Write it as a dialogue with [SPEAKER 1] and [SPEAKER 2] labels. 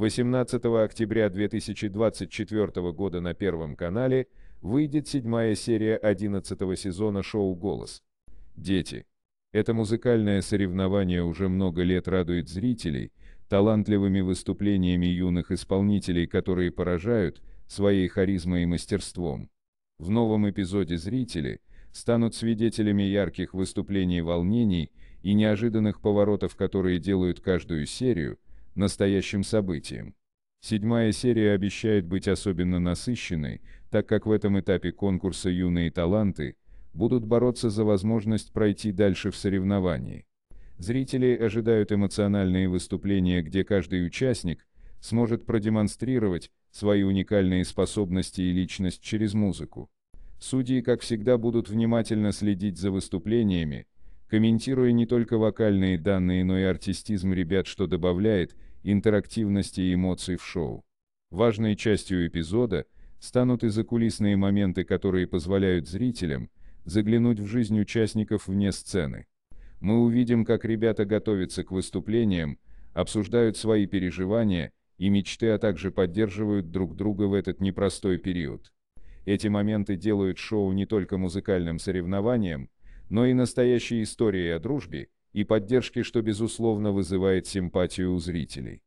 [SPEAKER 1] 18 октября 2024 года на Первом канале выйдет седьмая серия 11 сезона шоу «Голос». Дети. Это музыкальное соревнование уже много лет радует зрителей, талантливыми выступлениями юных исполнителей, которые поражают своей харизмой и мастерством. В новом эпизоде зрители станут свидетелями ярких выступлений волнений и неожиданных поворотов, которые делают каждую серию – настоящим событием. Седьмая серия обещает быть особенно насыщенной, так как в этом этапе конкурса юные таланты будут бороться за возможность пройти дальше в соревновании. Зрители ожидают эмоциональные выступления, где каждый участник сможет продемонстрировать свои уникальные способности и личность через музыку. Судьи, как всегда, будут внимательно следить за выступлениями, комментируя не только вокальные данные, но и артистизм ребят, что добавляет интерактивности и эмоций в шоу. Важной частью эпизода станут и закулисные моменты, которые позволяют зрителям заглянуть в жизнь участников вне сцены. Мы увидим, как ребята готовятся к выступлениям, обсуждают свои переживания и мечты, а также поддерживают друг друга в этот непростой период. Эти моменты делают шоу не только музыкальным соревнованием, но и настоящей истории о дружбе и поддержке, что безусловно вызывает симпатию у зрителей.